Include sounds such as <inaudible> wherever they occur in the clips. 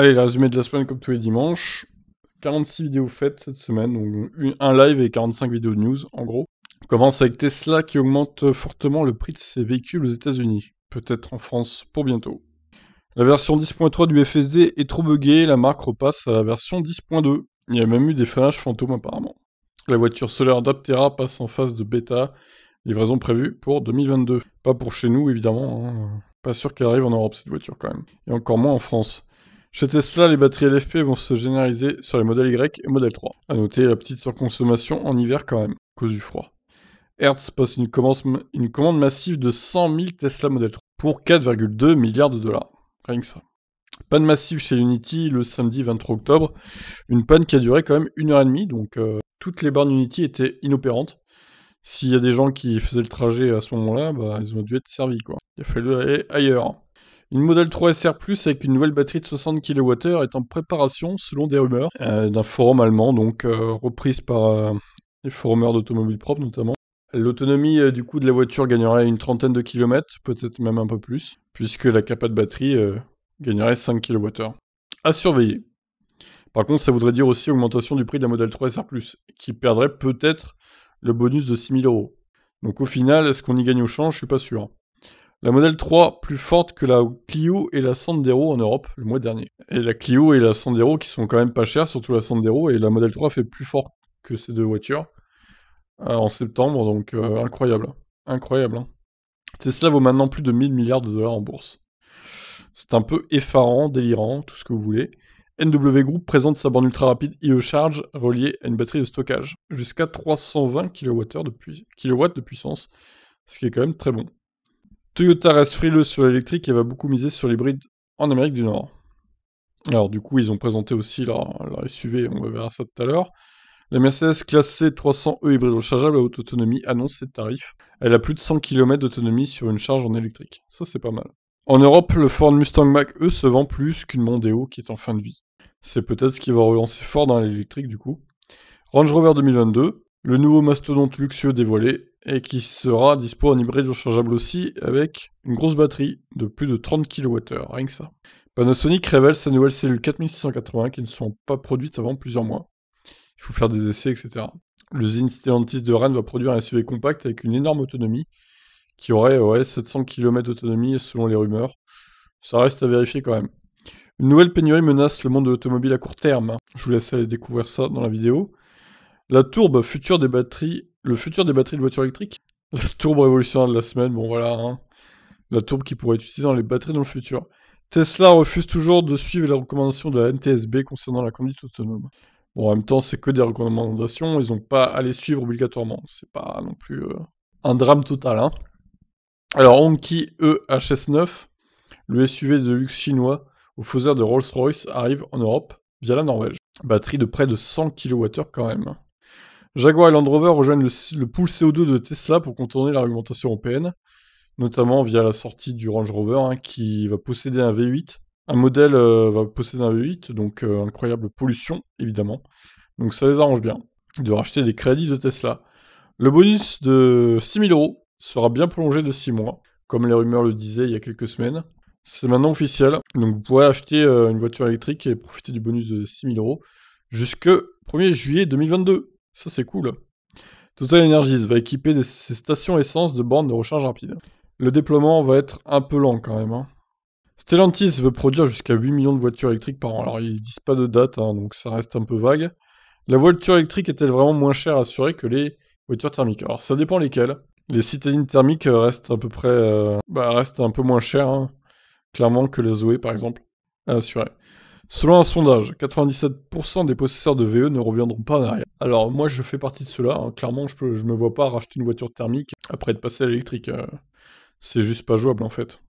Allez, résumé de la semaine comme tous les dimanches. 46 vidéos faites cette semaine, donc un live et 45 vidéos de news en gros. On commence avec Tesla qui augmente fortement le prix de ses véhicules aux États-Unis, peut-être en France pour bientôt. La version 10.3 du FSD est trop buggée, la marque repasse à la version 10.2. Il y a même eu des freinages fantômes apparemment. La voiture solaire d'Aptera passe en phase de bêta, livraison prévue pour 2022. Pas pour chez nous évidemment, hein. pas sûr qu'elle arrive en Europe cette voiture quand même, et encore moins en France. Chez Tesla, les batteries LFP vont se généraliser sur les modèles Y et modèle 3. À noter la petite surconsommation en hiver quand même, cause du froid. Hertz passe une, commande massive de 100 000 Tesla Model 3 pour 4,2 milliards de dollars. Rien que ça. Panne massive chez Unity le samedi 23 octobre. Une panne qui a duré quand même une heure et demie, donc euh, toutes les bornes Unity étaient inopérantes. S'il y a des gens qui faisaient le trajet à ce moment-là, bah, ils ont dû être servis, quoi. Il a fallu aller ailleurs. Une modèle 3 SR Plus avec une nouvelle batterie de 60 kWh est en préparation selon des rumeurs euh, d'un forum allemand, donc euh, reprise par euh, les forumers d'automobiles propres notamment. L'autonomie du coup de la voiture gagnerait une trentaine de kilomètres, peut-être même un peu plus, puisque la capa de batterie gagnerait 5 kWh. À surveiller. Par contre, ça voudrait dire aussi augmentation du prix de la modèle 3 SR Plus, qui perdrait peut-être le bonus de 6000 euros. Donc au final, est-ce qu'on y gagne au change Je suis pas sûr. La Model 3 plus forte que la Clio et la Sandero en Europe le mois dernier. Et la Clio et la Sandero qui sont quand même pas chères, surtout la Sandero, et la Model 3 fait plus forte que ces deux voitures euh, en septembre, donc euh, incroyable. Incroyable. Hein. Tesla vaut maintenant plus de 1000 milliards de dollars en bourse. C'est un peu effarant, délirant, tout ce que vous voulez. NW Group présente sa borne ultra rapide IE Charge reliée à une batterie de stockage, jusqu'à 320 kW de puissance, ce qui est quand même très bon. Toyota reste frileux sur l'électrique et va beaucoup miser sur l'hybride en Amérique du Nord. Alors du coup, ils ont présenté aussi leur, SUV, on verra ça tout à l'heure. La Mercedes classe C 300e hybride rechargeable à haute autonomie annonce ses tarifs. Elle a plus de 100 km d'autonomie sur une charge en électrique. Ça, c'est pas mal. En Europe, le Ford Mustang Mach-E se vend plus qu'une Mondeo qui est en fin de vie. C'est peut-être ce qui va relancer fort dans l'électrique du coup. Range Rover 2022, le nouveau mastodonte luxueux dévoilé, et qui sera dispo en hybride rechargeable aussi, avec une grosse batterie de plus de 30 kWh, rien que ça. Panasonic révèle sa nouvelle cellule 4680 qui ne sont pas produites avant plusieurs mois. Il faut faire des essais, etc. L'usine Stellantis de Rennes va produire un SUV compact avec une énorme autonomie, qui aurait 700 km d'autonomie selon les rumeurs. Ça reste à vérifier quand même. Une nouvelle pénurie menace le monde de l'automobile à court terme. Je vous laisse aller découvrir ça dans la vidéo. La tourbe future des batteries, le futur des batteries de voitures électriques. <laughs> La tourbe révolutionnaire de la semaine, bon voilà. Hein. La tourbe qui pourrait être utilisée dans les batteries dans le futur. Tesla refuse toujours de suivre les recommandations de la NTSB concernant la conduite autonome. Bon, en même temps, c'est que des recommandations, ils n'ont pas à les suivre obligatoirement. C'est pas non plus euh, un drame total. Hein. Alors, Honky EHS9, le SUV de luxe chinois au faiseur de Rolls-Royce, arrive en Europe via la Norvège. Batterie de près de 100 kWh quand même. Jaguar et Land Rover rejoignent le, pool CO2 de Tesla pour contourner l'argumentation européenne, notamment via la sortie du Range Rover hein, qui va posséder un V8. Un modèle euh, va posséder un V8, donc euh, incroyable pollution, évidemment. Donc ça les arrange bien de racheter des crédits de Tesla. Le bonus de 6000 euros sera bien prolongé de 6 mois, comme les rumeurs le disaient il y a quelques semaines. C'est maintenant officiel, donc vous pourrez acheter euh, une voiture électrique et profiter du bonus de 6000 euros jusqu'au 1er juillet 2022. Ça, c'est cool. Total Energies va équiper ses stations essence de bornes de recharge rapide. Le déploiement va être un peu lent quand même. Hein. Stellantis veut produire jusqu'à 8 millions de voitures électriques par an. Alors ils disent pas de date, hein, donc ça reste un peu vague. La voiture électrique est-elle vraiment moins chère à assurer que les voitures thermiques Alors ça dépend lesquelles. Les citadines thermiques restent à peu près, euh, bah, restent un peu moins chères, hein, clairement que le Zoé e, par exemple, à assurer. Selon un sondage, 97% des possesseurs de VE ne reviendront pas en arrière. Alors moi je fais partie de cela, là hein. clairement je, ne je me vois pas racheter une voiture thermique après être passé à l'électrique. Euh. c'est juste pas jouable en fait.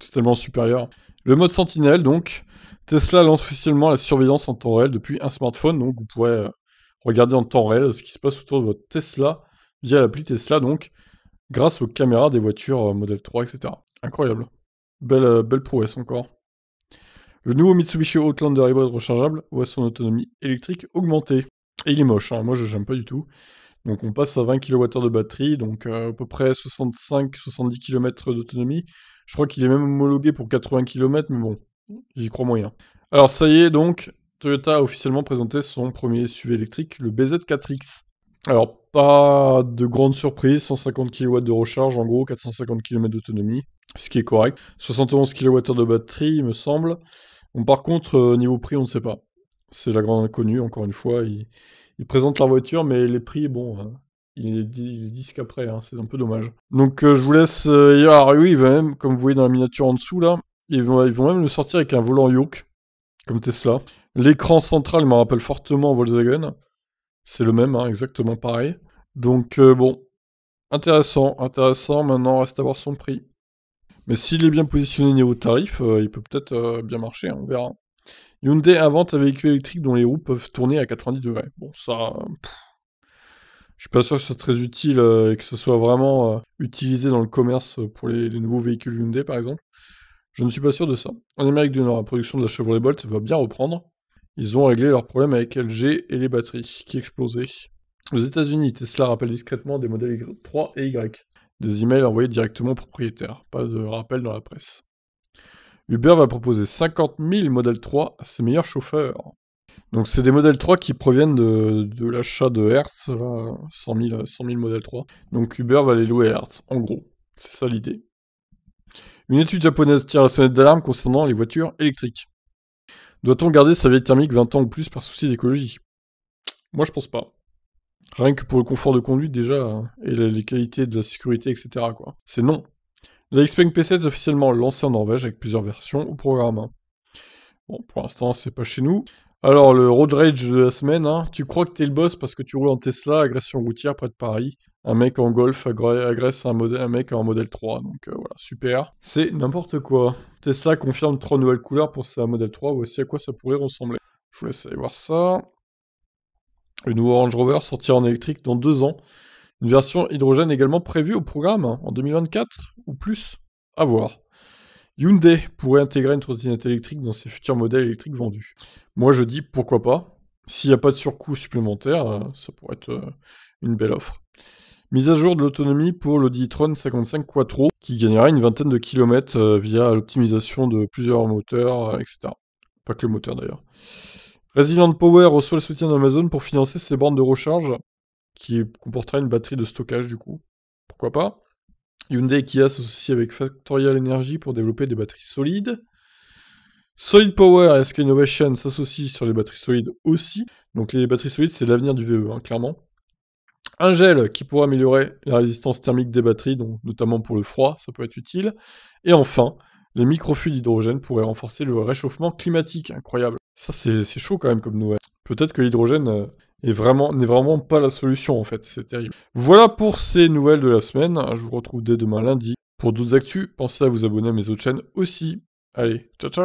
C'est tellement supérieur. Le mode sentinelle donc, Tesla lance officiellement la surveillance en temps réel depuis un smartphone, donc vous pourrez euh, regarder en temps réel ce qui se passe autour de votre Tesla via l'appli Tesla donc, grâce aux caméras des voitures euh, Model 3, etc. Incroyable. Belle, belle prouesse encore. Le nouveau Mitsubishi Outlander hybride rechargeable voit son autonomie électrique augmentée. Et il est moche, hein. moi je n'aime pas du tout. Donc on passe à 20 kWh de batterie, donc euh, à peu près 65-70 km d'autonomie. Je crois qu'il est même homologué pour 80 km, mais bon, j'y crois moyen. Alors ça y est donc, Toyota a officiellement présenté son premier SUV électrique, le BZ4X. Alors pas de grande surprise, 150 kW de recharge en gros, 450 km d'autonomie, ce qui est correct. 71 kWh de batterie, il me semble par contre, euh, niveau prix, on ne sait pas. C'est la grande inconnue, encore une fois. Ils, présentent la voiture, mais les prix, bon, il hein, ils, disent qu'après, hein. c'est un peu dommage. Donc euh, je vous laisse. oui, euh, même, comme vous voyez dans la miniature en dessous, là, ils vont, ils vont même le sortir avec un volant yoke, comme Tesla. L'écran central me rappelle fortement Volkswagen. C'est le même, hein, exactement pareil. Donc bon, intéressant, intéressant. Maintenant, reste à voir son prix. Mais s'il est bien positionné niveau tarif, euh, il peut peut-être euh, bien marcher, hein, on verra. Hyundai invente un véhicule électrique dont les roues peuvent tourner à 90 degrés. Bon, ça. je suis pas sûr que ce soit très utile euh, et que ce soit vraiment utilisé dans le commerce pour les, nouveaux véhicules Hyundai, par exemple. Je ne suis pas sûr de ça. En Amérique du Nord, la production de la Chevrolet Bolt va bien reprendre. Ils ont réglé leurs problèmes avec LG et les batteries qui explosaient. Aux États-Unis, Tesla rappelle discrètement des modèles 3 et Y. Des emails envoyés directement aux propriétaires, pas de rappel dans la presse. Uber va proposer 50 000 modèles 3 à ses meilleurs chauffeurs. Donc c'est des modèles 3 qui proviennent de, l'achat de Hertz, 100 000, modèles 3. Donc Uber va les louer à Hertz, en gros. C'est ça l'idée. Une étude japonaise tire la sonnette d'alarme concernant les voitures électriques. Doit-on garder sa vieille thermique 20 ans ou plus par souci d'écologie Moi je pense pas. Rien que pour le confort de conduite déjà, et les qualités de la sécurité, etc. quoi. C'est non. La Xpeng P7 est officiellement lancée en Norvège avec plusieurs versions au programme. Bon, pour l'instant, c'est pas chez nous. Alors, le road rage de la semaine, hein. tu crois que t'es le boss parce que tu roules en Tesla, agression routière près de Paris. Un mec en golf agresse un, un mec en modèle 3, donc euh, voilà, super. C'est n'importe quoi. Tesla confirme trois nouvelles couleurs pour sa modèle 3, voici à quoi ça pourrait ressembler. Je vous laisse aller voir ça. Le nouveau Range Rover sortira en électrique dans deux ans. Une version hydrogène également prévue au programme hein, en 2024 ou plus. À voir. Hyundai pourrait intégrer une trottinette électrique dans ses futurs modèles électriques vendus. Moi je dis pourquoi pas. S'il n'y a pas de surcoût supplémentaire, euh, ça pourrait être euh, une belle offre. Mise à jour de l'autonomie pour l'Audi e-tron 55 Quattro, qui gagnera une vingtaine de kilomètres euh, via l'optimisation de plusieurs moteurs, etc. Pas que le moteur d'ailleurs. Resilient Power reçoit le soutien d'Amazon pour financer ses bornes de recharge, qui comporteraient une batterie de stockage du coup. Pourquoi pas Hyundai et Kia s'associent avec Factorial Energy pour développer des batteries solides. Solid Power et SK Innovation s'associent sur les batteries solides aussi. Donc les batteries solides, c'est l'avenir du VE, hein, clairement. Un gel qui pourrait améliorer la résistance thermique des batteries, donc notamment pour le froid, ça peut être utile. Et enfin, les microfus d'hydrogène pourraient renforcer le réchauffement climatique, incroyable. Ça, c'est chaud quand même comme nouvelle. Peut-être que l'hydrogène euh, n'est vraiment, vraiment pas la solution en fait, c'est terrible. Voilà pour ces nouvelles de la semaine. Je vous retrouve dès demain lundi. Pour d'autres actus, pensez à vous abonner à mes autres chaînes aussi. Allez, ciao ciao